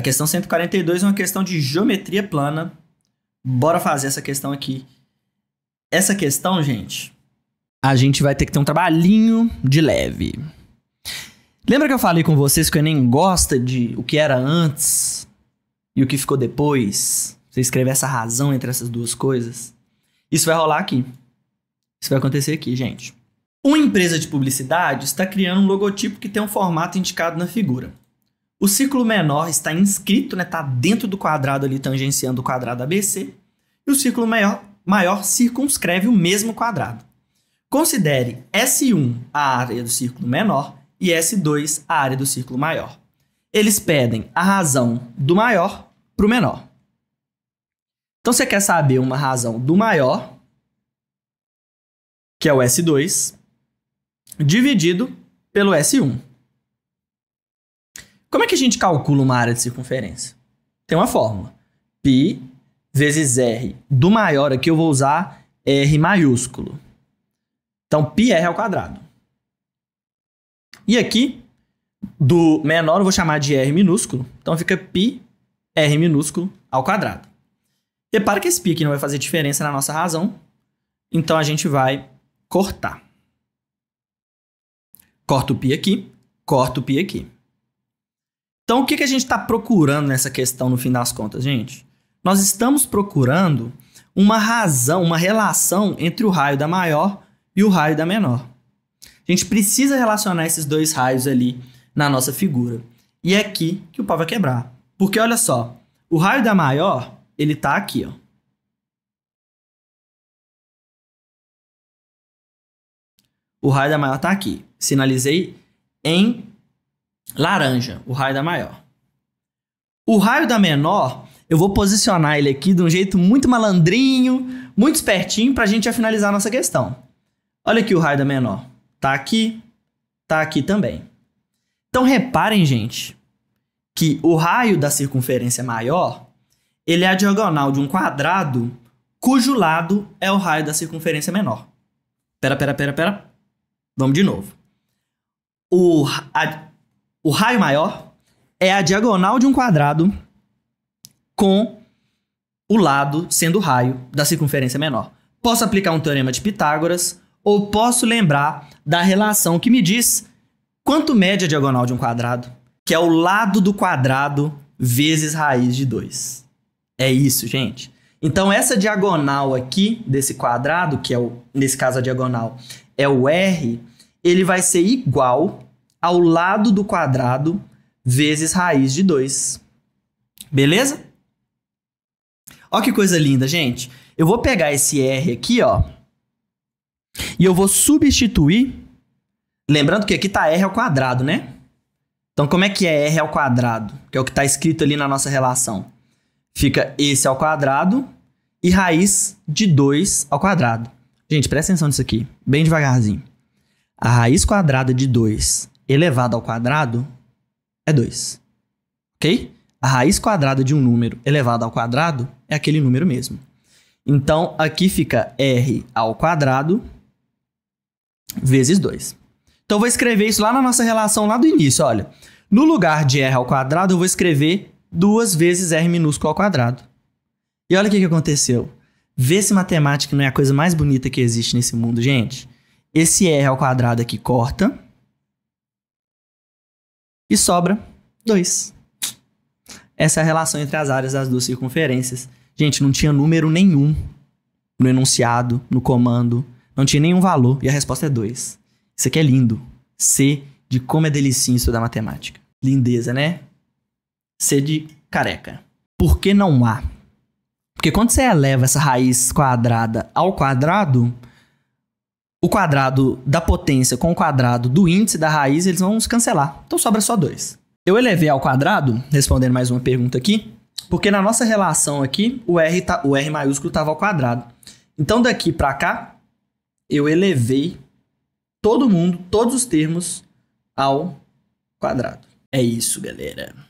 A questão 142 é uma questão de geometria plana. Bora fazer essa questão aqui. Essa questão, gente, a gente vai ter que ter um trabalhinho de leve. Lembra que eu falei com vocês que o Enem gosta de o que era antes e o que ficou depois? Você escrever essa razão entre essas duas coisas? Isso vai rolar aqui. Isso vai acontecer aqui, gente. Uma empresa de publicidade está criando um logotipo que tem um formato indicado na figura. O círculo menor está inscrito, né, está dentro do quadrado ali, tangenciando o quadrado ABC. E o círculo maior, maior circunscreve o mesmo quadrado. Considere S1 a área do círculo menor e S2 a área do círculo maior. Eles pedem a razão do maior para o menor. Então você quer saber uma razão do maior, que é o S2, dividido pelo S1. Como é que a gente calcula uma área de circunferência? Tem uma fórmula. Π vezes R. Do maior aqui eu vou usar R maiúsculo. Então, πr ao quadrado. E aqui, do menor eu vou chamar de r minúsculo. Então, fica π r minúsculo ao quadrado. Repara que esse π aqui não vai fazer diferença na nossa razão. Então, a gente vai cortar. Corto o π aqui, Corto o π aqui. Então, o que, que a gente está procurando nessa questão no fim das contas, gente? Nós estamos procurando uma razão, uma relação entre o raio da maior e o raio da menor. A gente precisa relacionar esses dois raios ali na nossa figura. E é aqui que o pau vai quebrar. Porque olha só, o raio da maior, ele está aqui, ó. O raio da maior está aqui. Sinalizei em laranja, o raio da maior. O raio da menor, eu vou posicionar ele aqui de um jeito muito malandrinho, muito espertinho, para a gente já finalizar a nossa questão. Olha aqui o raio da menor. Tá aqui, tá aqui também. Então reparem, gente, que o raio da circunferência maior, ele é a diagonal de um quadrado cujo lado é o raio da circunferência menor. Pera, pera, pera, pera. Vamos de novo. O, a, o raio maior é a diagonal de um quadrado com o lado sendo o raio da circunferência menor. Posso aplicar um teorema de Pitágoras ou posso lembrar da relação que me diz quanto mede a diagonal de um quadrado, que é o lado do quadrado vezes raiz de 2. É isso, gente. Então, essa diagonal aqui desse quadrado, que é o, nesse caso a diagonal é o R, ele vai ser igual ao lado do quadrado vezes raiz de 2. Beleza? Olha que coisa linda, gente. Eu vou pegar esse R aqui, ó, e eu vou substituir, lembrando que aqui tá R ao quadrado, né? Então, como é que é R ao quadrado? Que é o que está escrito ali na nossa relação. Fica esse ao quadrado e raiz de 2 ao quadrado. Gente, presta atenção nisso aqui, bem devagarzinho. A raiz quadrada de 2 elevado ao quadrado é 2. Ok? A raiz quadrada de um número elevado ao quadrado é aquele número mesmo. Então, aqui fica r ao quadrado vezes 2. Então, eu vou escrever isso lá na nossa relação lá do início, olha. No lugar de r ao quadrado, eu vou escrever duas vezes r minúsculo ao quadrado. E olha o que, que aconteceu. Vê se matemática não é a coisa mais bonita que existe nesse mundo, gente. Esse r ao quadrado aqui corta e sobra 2. Essa é a relação entre as áreas das duas circunferências. Gente, não tinha número nenhum no enunciado, no comando, não tinha nenhum valor e a resposta é 2. Isso aqui é lindo. C de como é delicinho estudar matemática. Lindeza, né? C de careca. Por que não há? Porque quando você eleva essa raiz quadrada ao quadrado, o quadrado da potência com o quadrado do índice da raiz, eles vão se cancelar. Então sobra só 2. Eu elevei ao quadrado, respondendo mais uma pergunta aqui, porque na nossa relação aqui, o R, tá, o R maiúsculo estava ao quadrado. Então daqui para cá, eu elevei todo mundo, todos os termos, ao quadrado. É isso, galera.